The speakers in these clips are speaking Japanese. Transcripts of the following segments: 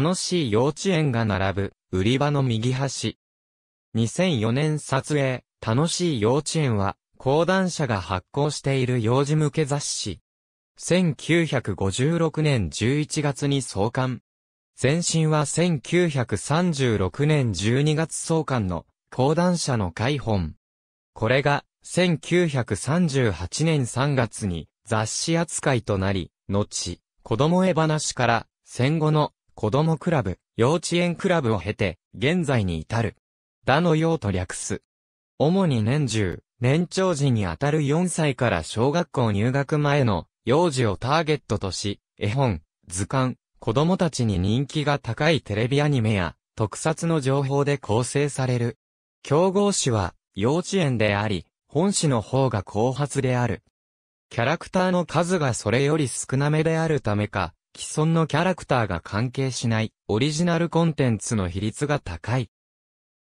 楽しい幼稚園が並ぶ、売り場の右端。2004年撮影、楽しい幼稚園は、講談社が発行している幼児向け雑誌。1956年11月に創刊。前身は1936年12月創刊の講談社の開本。これが1938年3月に雑誌扱いとなり、後、子供絵話から戦後の子供クラブ、幼稚園クラブを経て、現在に至る。だの用と略す。主に年中、年長時にあたる4歳から小学校入学前の幼児をターゲットとし、絵本、図鑑、子供たちに人気が高いテレビアニメや特撮の情報で構成される。競合誌は幼稚園であり、本誌の方が後発である。キャラクターの数がそれより少なめであるためか、既存のキャラクターが関係しない、オリジナルコンテンツの比率が高い。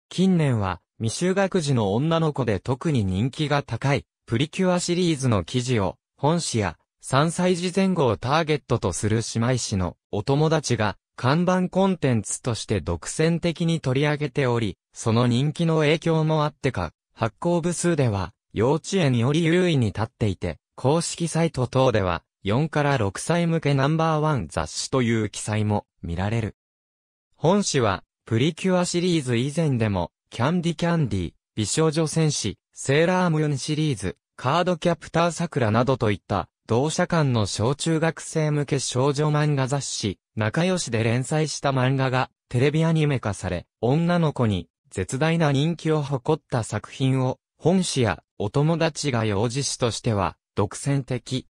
近年は、未就学児の女の子で特に人気が高い、プリキュアシリーズの記事を、本誌や、3歳児前後をターゲットとする姉妹誌のお友達が看板コンテンツとして独占的に取り上げており、その人気の影響もあってか、発行部数では幼稚園より優位に立っていて、公式サイト等では4から6歳向けナンバーワン雑誌という記載も見られる。本誌は、プリキュアシリーズ以前でも、キャンディキャンディ、美少女戦士、セーラームーンシリーズ、カードキャプター桜などといった、同社間の小中学生向け少女漫画雑誌、仲良しで連載した漫画が、テレビアニメ化され、女の子に、絶大な人気を誇った作品を、本誌やお友達が幼児誌としては、独占的、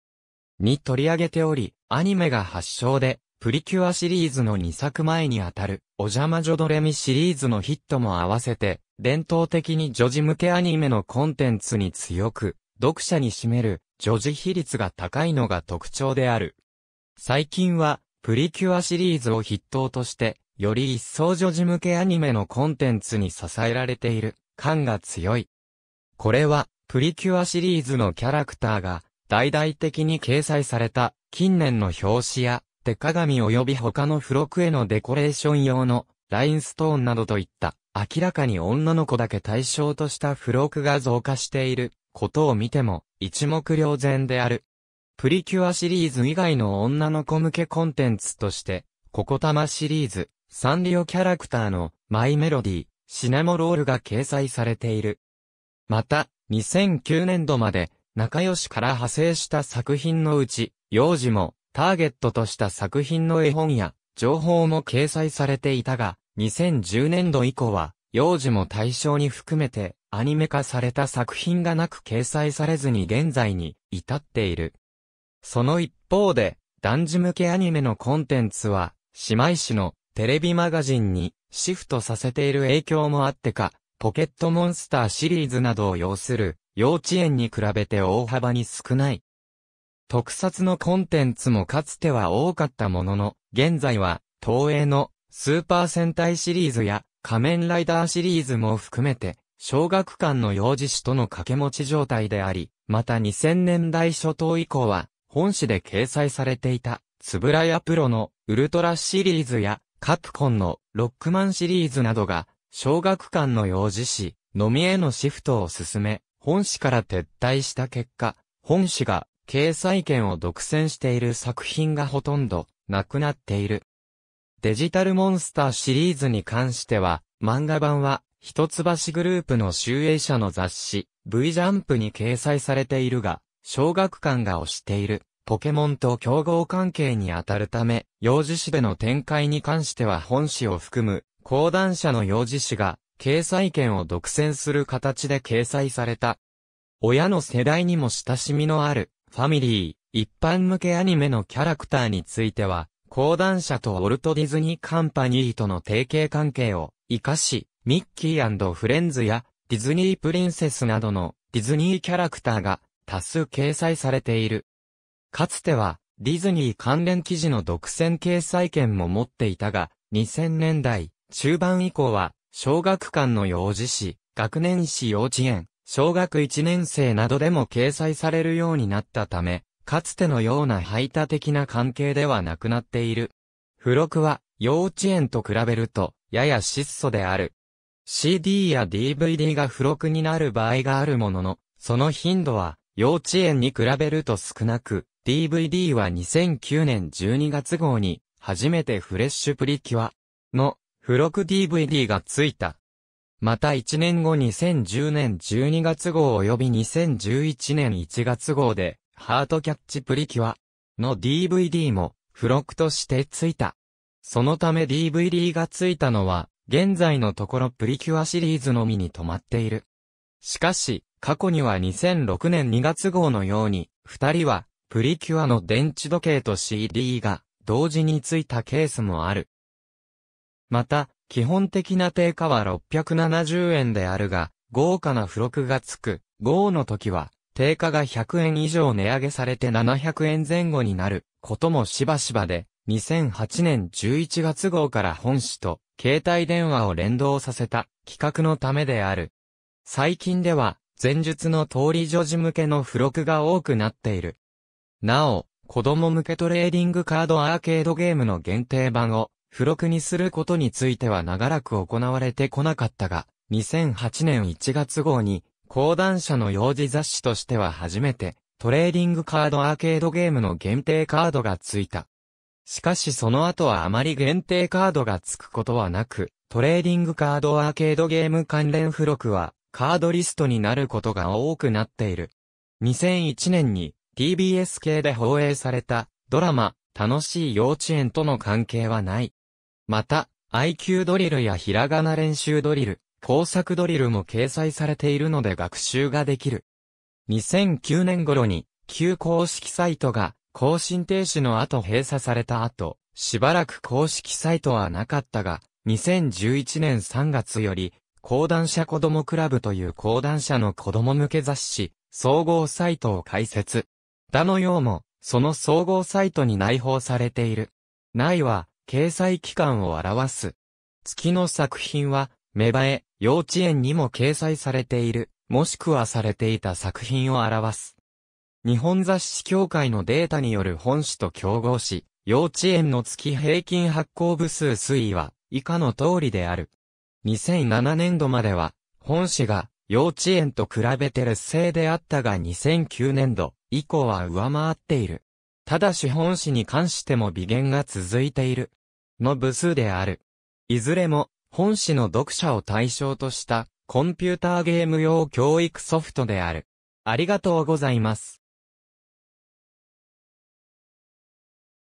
に取り上げており、アニメが発祥で、プリキュアシリーズの2作前にあたる、お邪魔女ドレミシリーズのヒットも合わせて、伝統的に女児向けアニメのコンテンツに強く、読者に占める女児比率が高いのが特徴である。最近は、プリキュアシリーズを筆頭として、より一層女児向けアニメのコンテンツに支えられている感が強い。これは、プリキュアシリーズのキャラクターが、大々的に掲載された近年の表紙や手鏡及び他の付録へのデコレーション用のラインストーンなどといった明らかに女の子だけ対象とした付録が増加していることを見ても一目瞭然である。プリキュアシリーズ以外の女の子向けコンテンツとして、ココタマシリーズ、サンリオキャラクターのマイメロディ、シネモロールが掲載されている。また、2009年度まで仲良しから派生した作品のうち、幼児もターゲットとした作品の絵本や情報も掲載されていたが、2010年度以降は、幼児も対象に含めてアニメ化された作品がなく掲載されずに現在に至っている。その一方で、男児向けアニメのコンテンツは、姉妹市のテレビマガジンにシフトさせている影響もあってか、ポケットモンスターシリーズなどを要する幼稚園に比べて大幅に少ない。特撮のコンテンツもかつては多かったものの、現在は、東映のスーパー戦隊シリーズや仮面ライダーシリーズも含めて、小学館の幼児誌との掛け持ち状態であり、また2000年代初頭以降は、本誌で掲載されていた、つぶらやプロのウルトラシリーズや、カプコンのロックマンシリーズなどが、小学館の幼児誌、のみへのシフトを進め、本誌から撤退した結果、本誌が掲載権を独占している作品がほとんどなくなっている。デジタルモンスターシリーズに関しては、漫画版は、一橋グループの集英社の雑誌、V ジャンプに掲載されているが、小学館が推している、ポケモンと競合関係にあたるため、幼児誌での展開に関しては本誌を含む、講談社の幼児誌が、掲載権を独占する形で掲載された。親の世代にも親しみのある、ファミリー、一般向けアニメのキャラクターについては、講談社とウォルト・ディズニー・カンパニーとの提携関係を活かし、ミッキーフレンズやディズニー・プリンセスなどのディズニーキャラクターが多数掲載されている。かつては、ディズニー関連記事の独占掲載権も持っていたが、2000年代中盤以降は、小学館の幼児誌、学年誌幼稚園、小学1年生などでも掲載されるようになったため、かつてのような排他的な関係ではなくなっている。付録は、幼稚園と比べると、やや質素である。CD や DVD が付録になる場合があるものの、その頻度は、幼稚園に比べると少なく、DVD は2009年12月号に、初めてフレッシュプリキュアの付録 DVD が付いた。また1年後2010年12月号及び2011年1月号で、ハートキャッチプリキュアの DVD も付録として付いた。そのため DVD が付いたのは、現在のところプリキュアシリーズのみに止まっている。しかし、過去には2006年2月号のように、二人は、プリキュアの電池時計と CD が、同時についたケースもある。また、基本的な定価は670円であるが、豪華な付録がつく、豪の時は、定価が100円以上値上げされて700円前後になる、こともしばしばで、2008年11月号から本紙と、携帯電話を連動させた、企画のためである。最近では、前述の通り女児向けの付録が多くなっている。なお、子供向けトレーディングカードアーケードゲームの限定版を付録にすることについては長らく行われてこなかったが、2008年1月号に、講談社の幼児雑誌としては初めて、トレーディングカードアーケードゲームの限定カードがついた。しかしその後はあまり限定カードがつくことはなく、トレーディングカードアーケードゲーム関連付録は、カードリストになることが多くなっている。2001年に TBS 系で放映されたドラマ、楽しい幼稚園との関係はない。また、IQ ドリルやひらがな練習ドリル、工作ドリルも掲載されているので学習ができる。2009年頃に、旧公式サイトが更新停止の後閉鎖された後、しばらく公式サイトはなかったが、2011年3月より、講談社子供クラブという講談社の子供向け雑誌、総合サイトを開設。だのようも、その総合サイトに内包されている。内は、掲載期間を表す。月の作品は、芽生え、幼稚園にも掲載されている、もしくはされていた作品を表す。日本雑誌協会のデータによる本誌と競合し、幼稚園の月平均発行部数推移は以下の通りである。2007年度までは、本誌が幼稚園と比べて劣勢であったが2009年度以降は上回っている。ただし本誌に関しても微減が続いている。の部数である。いずれも、本誌の読者を対象とした、コンピューターゲーム用教育ソフトである。ありがとうございます。